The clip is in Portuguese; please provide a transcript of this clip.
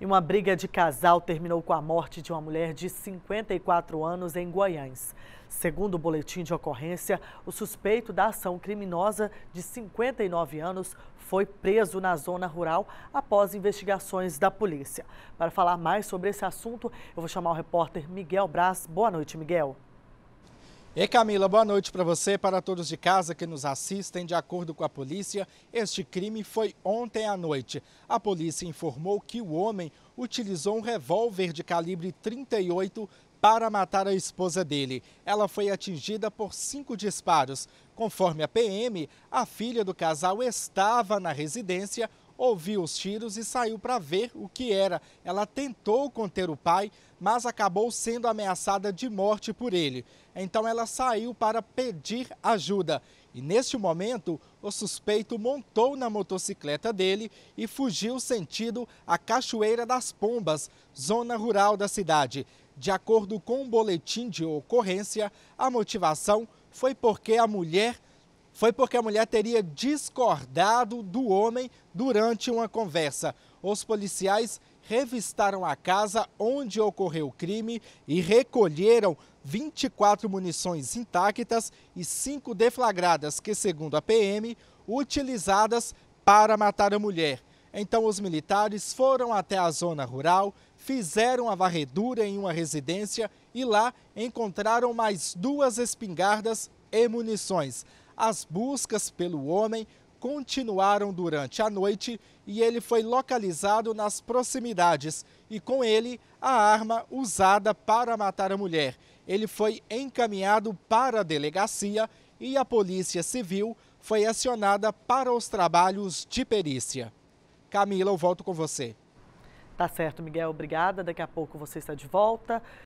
E uma briga de casal terminou com a morte de uma mulher de 54 anos em Goiás. Segundo o boletim de ocorrência, o suspeito da ação criminosa de 59 anos foi preso na zona rural após investigações da polícia. Para falar mais sobre esse assunto, eu vou chamar o repórter Miguel Braz. Boa noite, Miguel. E Camila, boa noite para você, para todos de casa que nos assistem. De acordo com a polícia, este crime foi ontem à noite. A polícia informou que o homem utilizou um revólver de calibre 38 para matar a esposa dele. Ela foi atingida por cinco disparos. Conforme a PM, a filha do casal estava na residência ouviu os tiros e saiu para ver o que era. Ela tentou conter o pai, mas acabou sendo ameaçada de morte por ele. Então ela saiu para pedir ajuda. E neste momento, o suspeito montou na motocicleta dele e fugiu sentido a Cachoeira das Pombas, zona rural da cidade. De acordo com o um boletim de ocorrência, a motivação foi porque a mulher foi porque a mulher teria discordado do homem durante uma conversa. Os policiais revistaram a casa onde ocorreu o crime e recolheram 24 munições intactas e 5 deflagradas, que, segundo a PM, utilizadas para matar a mulher. Então, os militares foram até a zona rural, fizeram a varredura em uma residência e lá encontraram mais duas espingardas e munições as buscas pelo homem continuaram durante a noite e ele foi localizado nas proximidades e com ele a arma usada para matar a mulher. Ele foi encaminhado para a delegacia e a Polícia Civil foi acionada para os trabalhos de perícia. Camila, eu volto com você. Tá certo, Miguel. Obrigada. Daqui a pouco você está de volta.